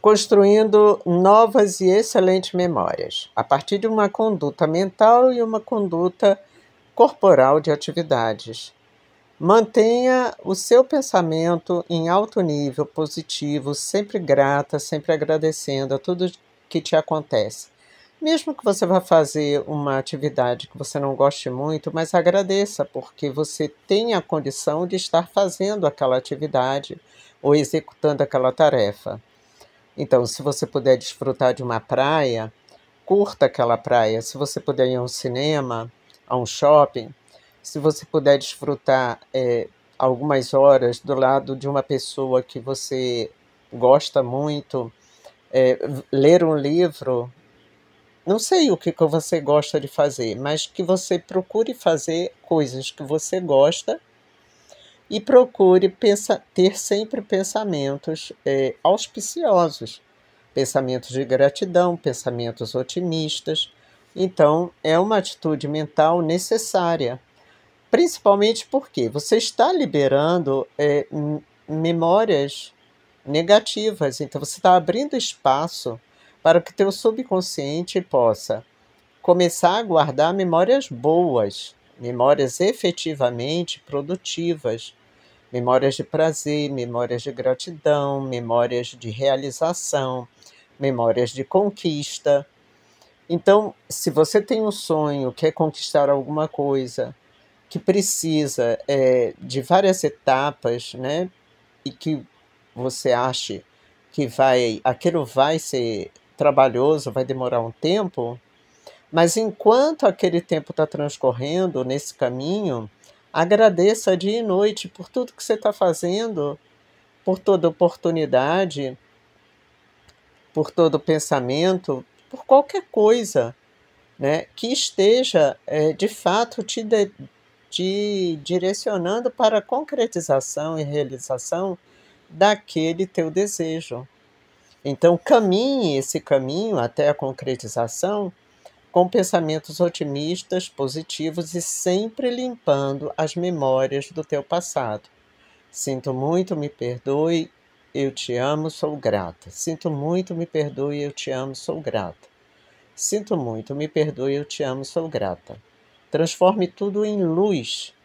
construindo novas e excelentes memórias, a partir de uma conduta mental e uma conduta corporal de atividades. Mantenha o seu pensamento em alto nível, positivo, sempre grata, sempre agradecendo a tudo que te acontece. Mesmo que você vá fazer uma atividade que você não goste muito, mas agradeça, porque você tem a condição de estar fazendo aquela atividade ou executando aquela tarefa. Então, se você puder desfrutar de uma praia, curta aquela praia. Se você puder ir a um cinema, a um shopping, se você puder desfrutar é, algumas horas do lado de uma pessoa que você gosta muito, é, ler um livro, não sei o que, que você gosta de fazer, mas que você procure fazer coisas que você gosta e procure pensa, ter sempre pensamentos é, auspiciosos, pensamentos de gratidão, pensamentos otimistas. Então, é uma atitude mental necessária, principalmente porque você está liberando é, memórias negativas, então você está abrindo espaço para que teu subconsciente possa começar a guardar memórias boas memórias efetivamente produtivas, memórias de prazer, memórias de gratidão, memórias de realização, memórias de conquista. Então, se você tem um sonho, quer conquistar alguma coisa, que precisa é, de várias etapas, né? E que você ache que vai, aquilo vai ser trabalhoso, vai demorar um tempo, mas enquanto aquele tempo está transcorrendo nesse caminho, agradeça dia e noite por tudo que você está fazendo, por toda oportunidade, por todo pensamento, por qualquer coisa né, que esteja é, de fato te, de, te direcionando para a concretização e realização daquele teu desejo. Então, caminhe esse caminho até a concretização com pensamentos otimistas, positivos e sempre limpando as memórias do teu passado. Sinto muito, me perdoe, eu te amo, sou grata. Sinto muito, me perdoe, eu te amo, sou grata. Sinto muito, me perdoe, eu te amo, sou grata. Transforme tudo em luz